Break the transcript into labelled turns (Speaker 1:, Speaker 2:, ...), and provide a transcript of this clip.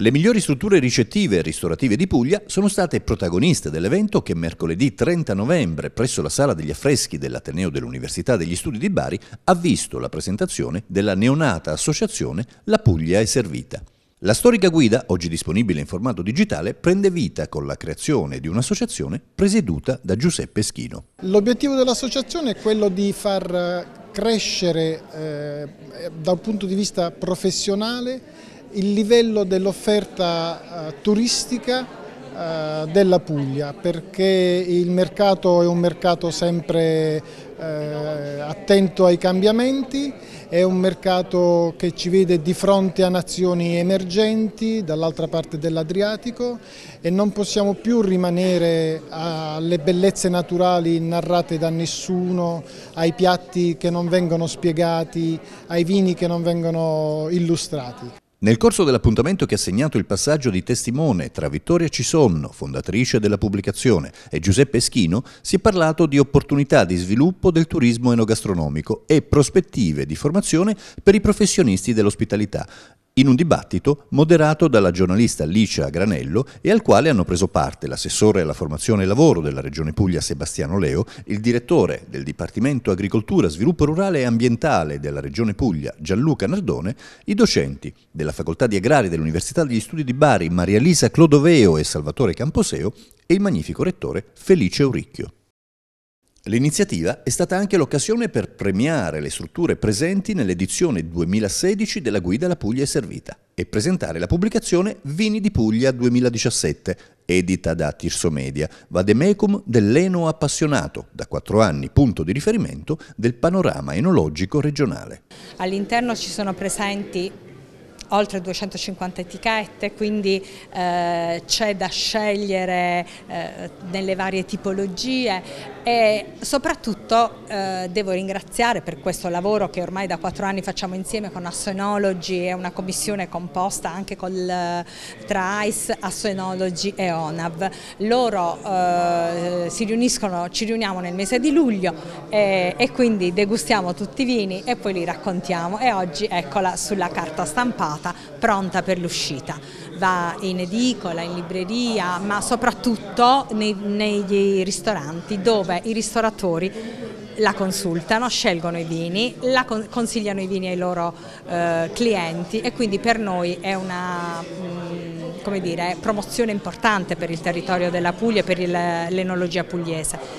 Speaker 1: Le migliori strutture ricettive e ristorative di Puglia sono state protagoniste dell'evento che mercoledì 30 novembre presso la Sala degli Affreschi dell'Ateneo dell'Università degli Studi di Bari ha visto la presentazione della neonata associazione La Puglia è servita. La storica guida, oggi disponibile in formato digitale, prende vita con la creazione di un'associazione presieduta da Giuseppe Schino.
Speaker 2: L'obiettivo dell'associazione è quello di far eh, crescere eh, eh da punto di vista professionale il livello dell'offerta eh, turistica eh, della Puglia perché il mercato è un mercato sempre eh, attento ai cambiamenti, è un mercato che ci vede di fronte a nazioni emergenti dall'altra parte dell'Adriatico e non possiamo più rimanere alle bellezze naturali narrate da nessuno, ai piatti che non vengono spiegati, ai vini che non vengono illustrati.
Speaker 1: Nel corso dell'appuntamento che ha segnato il passaggio di testimone tra Vittoria Cisonno, fondatrice della pubblicazione, e Giuseppe Schino, si è parlato di opportunità di sviluppo del turismo enogastronomico e prospettive di formazione per i professionisti dell'ospitalità in un dibattito moderato dalla giornalista Licia Granello e al quale hanno preso parte l'assessore alla formazione e lavoro della Regione Puglia Sebastiano Leo, il direttore del Dipartimento Agricoltura, Sviluppo Rurale e Ambientale della Regione Puglia Gianluca Nardone, i docenti della Facoltà di Agrari dell'Università degli Studi di Bari Maria Lisa Clodoveo e Salvatore Camposeo e il magnifico rettore Felice Uricchio. L'iniziativa è stata anche l'occasione per premiare le strutture presenti nell'edizione 2016 della guida La Puglia è servita e presentare la pubblicazione Vini di Puglia 2017, edita da Tirso Media, vademecum dell'eno appassionato, da quattro anni punto di riferimento del panorama enologico regionale.
Speaker 3: All'interno ci sono presenti oltre 250 etichette, quindi eh, c'è da scegliere eh, nelle varie tipologie e soprattutto eh, devo ringraziare per questo lavoro che ormai da quattro anni facciamo insieme con Assoenology è una commissione composta anche col, eh, tra ICE, Assoenology e ONAV. Loro eh, si riuniscono, ci riuniamo nel mese di luglio e quindi degustiamo tutti i vini e poi li raccontiamo e oggi eccola sulla carta stampata preparata, pronta per l'uscita. Va in edicola, in libreria, ma soprattutto nei, negli ristoranti dove i ristoratori la consultano, scelgono i vini, la consigliano i vini ai loro eh, clienti e quindi per noi è una mh, mm, dire, promozione importante per il territorio della Puglia e per l'enologia pugliese.